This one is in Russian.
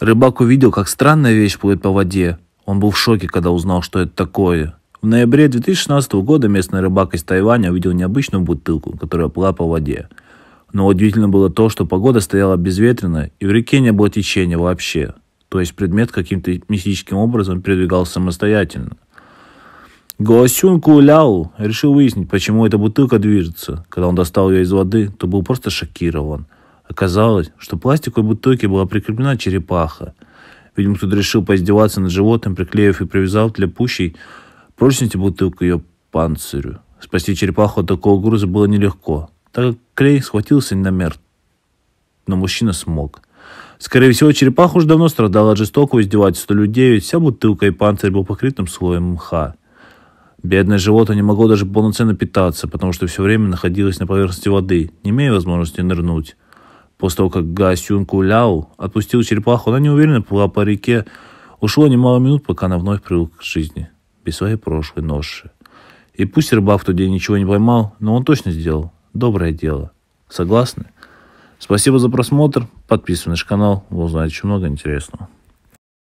Рыбак увидел, как странная вещь плывет по воде. Он был в шоке, когда узнал, что это такое. В ноябре 2016 года местный рыбак из Тайваня увидел необычную бутылку, которая плыла по воде. Но удивительно было то, что погода стояла безветренно, и в реке не было течения вообще. То есть предмет каким-то мистическим образом передвигался самостоятельно. Гуасюн Куляу решил выяснить, почему эта бутылка движется. Когда он достал ее из воды, то был просто шокирован – Оказалось, что пластиковой бутылке была прикреплена черепаха. Видимо, кто-то решил поиздеваться над животным, приклеив и привязал для пущей прочности бутылку ее панцирю. Спасти черепаху от такого груза было нелегко, так как клей схватился не на мер. Но мужчина смог. Скорее всего, черепаха уже давно страдала от жестокого издевательства людей, ведь вся бутылка и панцирь был покрытым слоем мха. Бедное животное не могло даже полноценно питаться, потому что все время находилось на поверхности воды, не имея возможности нырнуть. После того, как Га Сюн Куляо отпустил черепаху, она неуверенно плыла по реке. Ушло немало минут, пока она вновь привыкла к жизни, без своей прошлой ноши. И пусть рыбак в тот день ничего не поймал, но он точно сделал доброе дело. Согласны? Спасибо за просмотр. Подписывайтесь на наш канал, вы узнаете еще много интересного.